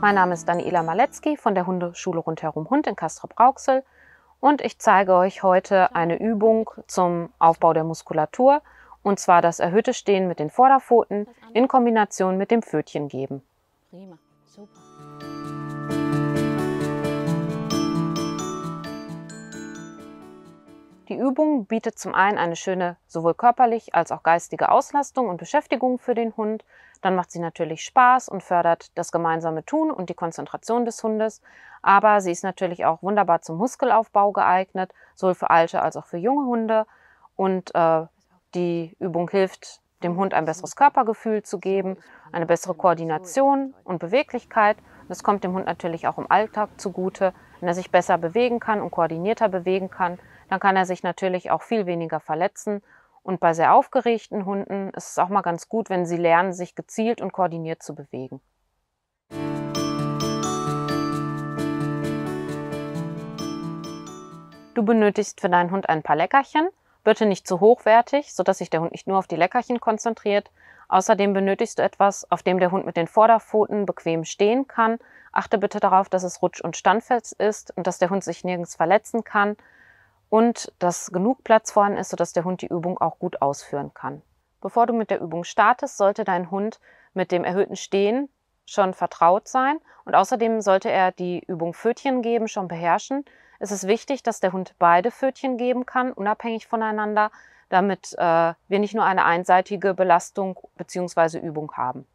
Mein Name ist Daniela Maletzki von der Hundeschule Rundherum Hund in kastrop rauxel und ich zeige euch heute eine Übung zum Aufbau der Muskulatur und zwar das erhöhte Stehen mit den Vorderpfoten in Kombination mit dem Pfötchen geben. Prima, super. Die Übung bietet zum einen eine schöne sowohl körperlich als auch geistige Auslastung und Beschäftigung für den Hund, dann macht sie natürlich Spaß und fördert das gemeinsame Tun und die Konzentration des Hundes. Aber sie ist natürlich auch wunderbar zum Muskelaufbau geeignet, sowohl für alte als auch für junge Hunde. Und äh, die Übung hilft, dem Hund ein besseres Körpergefühl zu geben, eine bessere Koordination und Beweglichkeit. Und das kommt dem Hund natürlich auch im Alltag zugute. Wenn er sich besser bewegen kann und koordinierter bewegen kann, dann kann er sich natürlich auch viel weniger verletzen und bei sehr aufgeregten Hunden ist es auch mal ganz gut, wenn sie lernen, sich gezielt und koordiniert zu bewegen. Du benötigst für deinen Hund ein paar Leckerchen, bitte nicht zu hochwertig, sodass sich der Hund nicht nur auf die Leckerchen konzentriert. Außerdem benötigst du etwas, auf dem der Hund mit den Vorderpfoten bequem stehen kann. Achte bitte darauf, dass es rutsch- und standfest ist und dass der Hund sich nirgends verletzen kann und dass genug Platz vorhanden ist, sodass der Hund die Übung auch gut ausführen kann. Bevor du mit der Übung startest, sollte dein Hund mit dem erhöhten Stehen schon vertraut sein und außerdem sollte er die Übung Pfötchen geben schon beherrschen. Es ist wichtig, dass der Hund beide Pfötchen geben kann, unabhängig voneinander, damit äh, wir nicht nur eine einseitige Belastung bzw. Übung haben.